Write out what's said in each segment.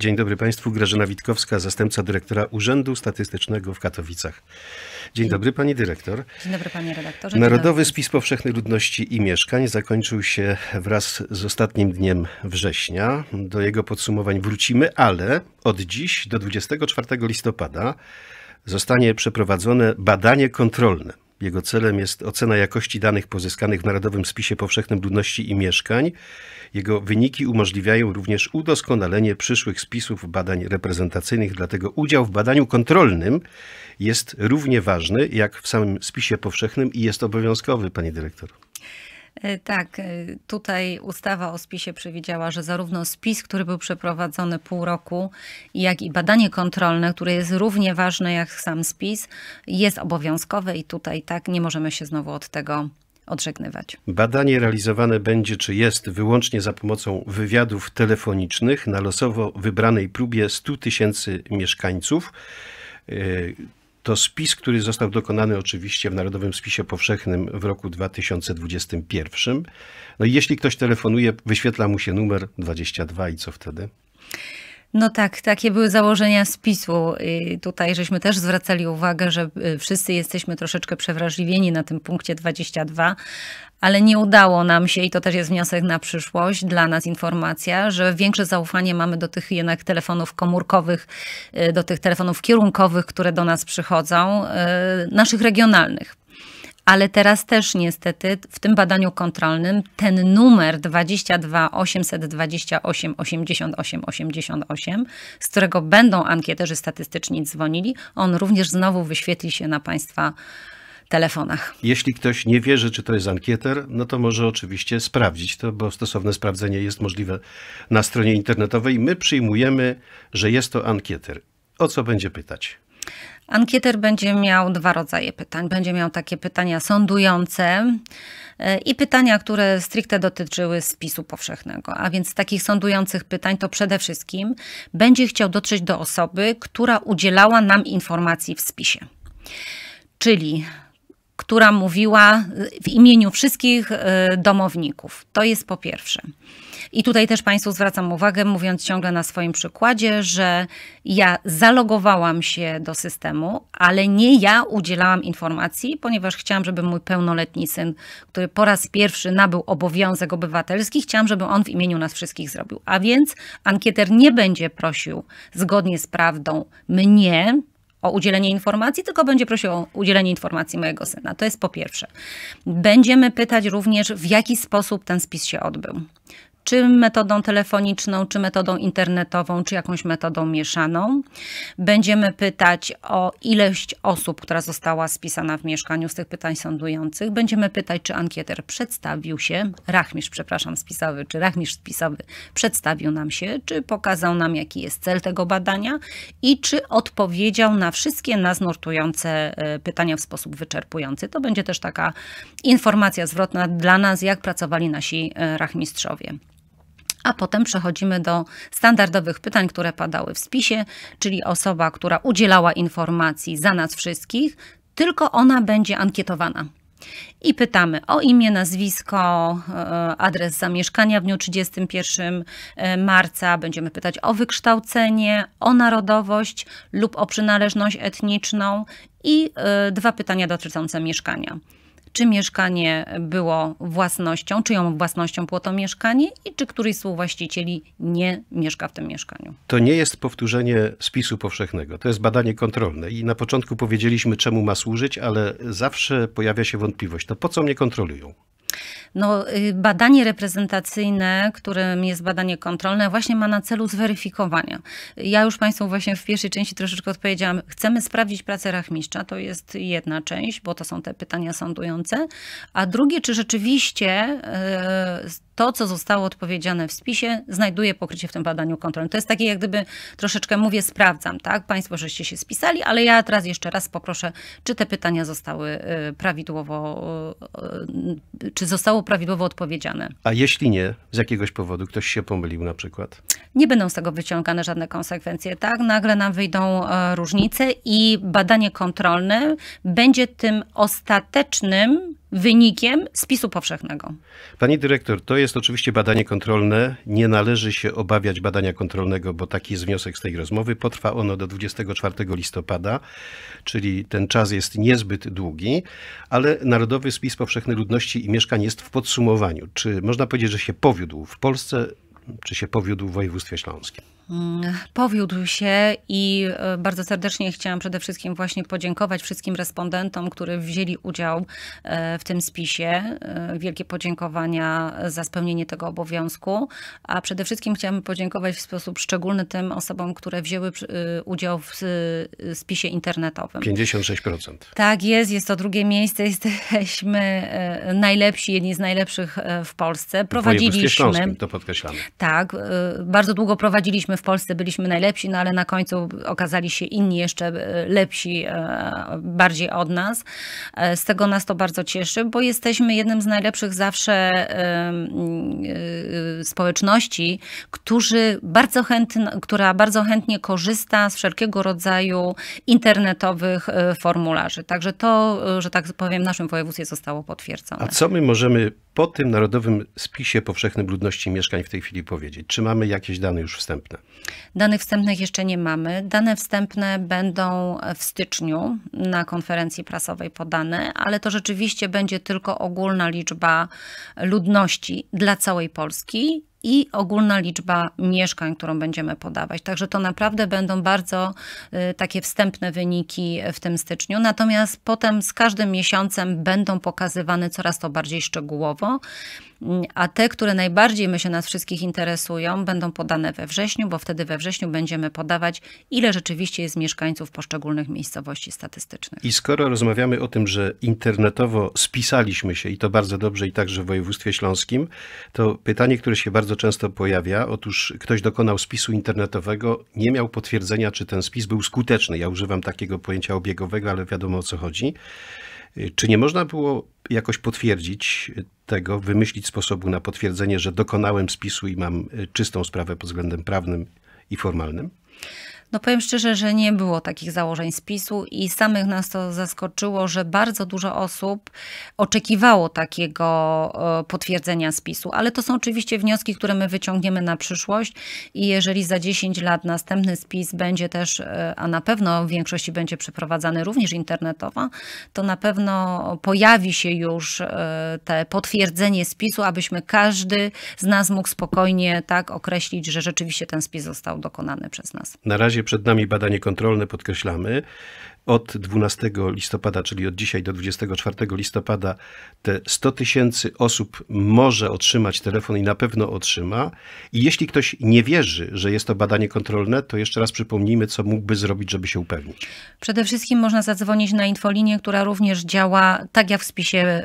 Dzień dobry Państwu, Grażyna Witkowska, zastępca dyrektora Urzędu Statystycznego w Katowicach. Dzień dobry Pani Dyrektor. Dzień dobry Panie Redaktorze. Narodowy Spis Powszechny Ludności i Mieszkań zakończył się wraz z ostatnim dniem września. Do jego podsumowań wrócimy, ale od dziś do 24 listopada zostanie przeprowadzone badanie kontrolne jego celem jest ocena jakości danych pozyskanych w Narodowym Spisie Powszechnym Ludności i Mieszkań. Jego wyniki umożliwiają również udoskonalenie przyszłych spisów badań reprezentacyjnych, dlatego udział w badaniu kontrolnym jest równie ważny jak w samym spisie powszechnym i jest obowiązkowy, panie dyrektor. E, tak, e, tutaj ustawa o spisie przewidziała, że zarówno spis, który był przeprowadzony pół roku, jak i badanie kontrolne, które jest równie ważne jak sam spis, jest obowiązkowe i tutaj tak nie możemy się znowu od tego odżegnywać. Badanie realizowane będzie, czy jest, wyłącznie za pomocą wywiadów telefonicznych na losowo wybranej próbie 100 tysięcy mieszkańców. E, to spis, który został dokonany oczywiście w Narodowym Spisie Powszechnym w roku 2021. No i jeśli ktoś telefonuje, wyświetla mu się numer 22 i co wtedy? No tak, takie były założenia spisu. Tutaj żeśmy też zwracali uwagę, że y, wszyscy jesteśmy troszeczkę przewrażliwieni na tym punkcie 22, ale nie udało nam się, i to też jest wniosek na przyszłość, dla nas informacja, że większe zaufanie mamy do tych jednak telefonów komórkowych, y, do tych telefonów kierunkowych, które do nas przychodzą, y, naszych regionalnych ale teraz też niestety w tym badaniu kontrolnym ten numer 22 828 88 88, z którego będą ankieterzy statystyczni dzwonili, on również znowu wyświetli się na Państwa telefonach. Jeśli ktoś nie wierzy, czy to jest ankieter, no to może oczywiście sprawdzić to, bo stosowne sprawdzenie jest możliwe na stronie internetowej. My przyjmujemy, że jest to ankieter. O co będzie pytać? Ankieter będzie miał dwa rodzaje pytań. Będzie miał takie pytania sądujące e, i pytania, które stricte dotyczyły spisu powszechnego. A więc takich sądujących pytań to przede wszystkim będzie chciał dotrzeć do osoby, która udzielała nam informacji w spisie. Czyli która mówiła y, w imieniu wszystkich y, domowników. To jest po pierwsze. I tutaj też Państwu zwracam uwagę, mówiąc ciągle na swoim przykładzie, że ja zalogowałam się do systemu, ale nie ja udzielałam informacji, ponieważ chciałam, żeby mój pełnoletni syn, który po raz pierwszy nabył obowiązek obywatelski, chciałam, żeby on w imieniu nas wszystkich zrobił. A więc ankieter nie będzie prosił zgodnie z prawdą mnie, o udzielenie informacji, tylko będzie prosił o udzielenie informacji mojego syna. To jest po pierwsze. Będziemy pytać również, w jaki sposób ten spis się odbył czy metodą telefoniczną, czy metodą internetową, czy jakąś metodą mieszaną. Będziemy pytać o ilość osób, która została spisana w mieszkaniu z tych pytań sądujących. Będziemy pytać, czy ankieter przedstawił się, rachmistrz, przepraszam, spisowy, czy rachmistrz spisowy przedstawił nam się, czy pokazał nam, jaki jest cel tego badania i czy odpowiedział na wszystkie nas nurtujące e, pytania w sposób wyczerpujący. To będzie też taka informacja zwrotna dla nas, jak pracowali nasi e, rachmistrzowie a potem przechodzimy do standardowych pytań, które padały w spisie, czyli osoba, która udzielała informacji za nas wszystkich, tylko ona będzie ankietowana. I pytamy o imię, nazwisko, e, adres zamieszkania w dniu 31 e, marca. Będziemy pytać o wykształcenie, o narodowość lub o przynależność etniczną i e, dwa pytania dotyczące mieszkania czy mieszkanie było własnością, czyją własnością było to mieszkanie i czy któryś z współwłaścicieli nie mieszka w tym mieszkaniu. To nie jest powtórzenie spisu powszechnego, to jest badanie kontrolne i na początku powiedzieliśmy czemu ma służyć, ale zawsze pojawia się wątpliwość, to po co mnie kontrolują? No, y, badanie reprezentacyjne, którym jest badanie kontrolne, właśnie ma na celu zweryfikowanie. Ja już Państwu właśnie w pierwszej części troszeczkę odpowiedziałam. Chcemy sprawdzić pracę rachmistrza, to jest jedna część, bo to są te pytania sądujące. A drugie, czy rzeczywiście y, to, co zostało odpowiedziane w spisie, znajduje pokrycie w tym badaniu kontrolnym. To jest takie, jak gdyby troszeczkę mówię, sprawdzam, tak? Państwo żeście się spisali, ale ja teraz jeszcze raz poproszę, czy te pytania zostały y, prawidłowo, y, y, czy zostało prawidłowo odpowiedziane. A jeśli nie, z jakiegoś powodu ktoś się pomylił na przykład? Nie będą z tego wyciągane żadne konsekwencje, tak? Nagle nam wyjdą e, różnice i badanie kontrolne będzie tym ostatecznym wynikiem spisu powszechnego. Pani dyrektor, to jest oczywiście badanie kontrolne. Nie należy się obawiać badania kontrolnego, bo taki jest wniosek z tej rozmowy. Potrwa ono do 24 listopada, czyli ten czas jest niezbyt długi, ale Narodowy Spis Powszechny Ludności i Mieszkań jest w podsumowaniu. Czy można powiedzieć, że się powiódł w Polsce, czy się powiódł w województwie śląskim? powiódł się i e, bardzo serdecznie chciałam przede wszystkim właśnie podziękować wszystkim respondentom, którzy wzięli udział e, w tym spisie. E, wielkie podziękowania za spełnienie tego obowiązku, a przede wszystkim chciałam podziękować w sposób szczególny tym osobom, które wzięły udział w spisie internetowym. 56%. Tak jest, jest to drugie miejsce, jesteśmy najlepsi, jedni z najlepszych w Polsce. Prowadziliśmy... W to podkreślamy. Tak, bardzo długo prowadziliśmy w Polsce byliśmy najlepsi, no ale na końcu okazali się inni jeszcze e, lepsi, e, bardziej od nas. E, z tego nas to bardzo cieszy, bo jesteśmy jednym z najlepszych zawsze społeczności, którzy bardzo chętnie, która bardzo chętnie korzysta z wszelkiego rodzaju internetowych formularzy. Także to, że tak powiem, w naszym województwie zostało potwierdzone. A co my możemy po tym Narodowym Spisie Powszechnym Ludności Mieszkań w tej chwili powiedzieć? Czy mamy jakieś dane już wstępne? Danych wstępnych jeszcze nie mamy. Dane wstępne będą w styczniu na konferencji prasowej podane, ale to rzeczywiście będzie tylko ogólna liczba ludności dla całej Polski i ogólna liczba mieszkań, którą będziemy podawać. Także to naprawdę będą bardzo y, takie wstępne wyniki w tym styczniu. Natomiast potem z każdym miesiącem będą pokazywane coraz to bardziej szczegółowo. Mm, a te, które najbardziej się nas wszystkich interesują, będą podane we wrześniu, bo wtedy we wrześniu będziemy podawać, ile rzeczywiście jest mieszkańców poszczególnych miejscowości statystycznych. I skoro rozmawiamy o tym, że internetowo spisaliśmy się i to bardzo dobrze i także w województwie śląskim, to pytanie, które się bardzo często pojawia, otóż ktoś dokonał spisu internetowego, nie miał potwierdzenia, czy ten spis był skuteczny. Ja używam takiego pojęcia obiegowego, ale wiadomo o co chodzi. Czy nie można było jakoś potwierdzić tego, wymyślić sposobu na potwierdzenie, że dokonałem spisu i mam e, czystą sprawę pod względem prawnym i formalnym? No powiem szczerze, że nie było takich założeń spisu i samych nas to zaskoczyło, że bardzo dużo osób oczekiwało takiego e, potwierdzenia spisu, ale to są oczywiście wnioski, które my wyciągniemy na przyszłość i jeżeli za 10 lat następny spis będzie też, e, a na pewno w większości będzie przeprowadzany również internetowo, to na pewno pojawi się już e, te potwierdzenie spisu, abyśmy każdy z nas mógł spokojnie tak określić, że rzeczywiście ten spis został dokonany przez nas. Na razie razie przed nami badanie kontrolne, podkreślamy od 12 listopada, czyli od dzisiaj do 24 listopada, te 100 tysięcy osób może otrzymać telefon i na pewno otrzyma. I jeśli ktoś nie wierzy, że jest to badanie kontrolne, to jeszcze raz przypomnijmy, co mógłby zrobić, żeby się upewnić. Przede wszystkim można zadzwonić na infolinię, która również działa tak jak w spisie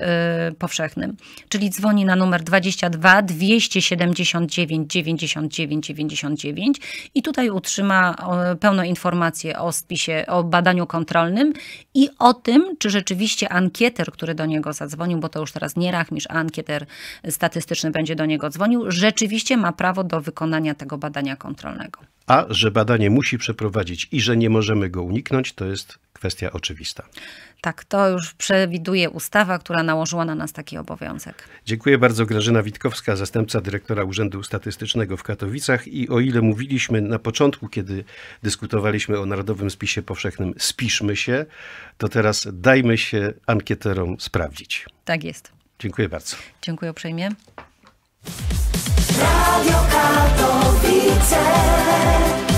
y, powszechnym, czyli dzwoni na numer 22 279 99 99 i tutaj utrzyma pełną informację o spisie, o badaniu kontrolnym kontrolnym i o tym, czy rzeczywiście ankieter, który do niego zadzwonił, bo to już teraz nie Rachmisz, a ankieter statystyczny będzie do niego dzwonił, rzeczywiście ma prawo do wykonania tego badania kontrolnego. A że badanie musi przeprowadzić i że nie możemy go uniknąć, to jest kwestia oczywista. Tak, to już przewiduje ustawa, która nałożyła na nas taki obowiązek. Dziękuję bardzo Grażyna Witkowska, zastępca dyrektora Urzędu Statystycznego w Katowicach i o ile mówiliśmy na początku, kiedy dyskutowaliśmy o Narodowym Spisie Powszechnym, spiszmy się, to teraz dajmy się ankieterom sprawdzić. Tak jest. Dziękuję bardzo. Dziękuję uprzejmie. Radio Katowice.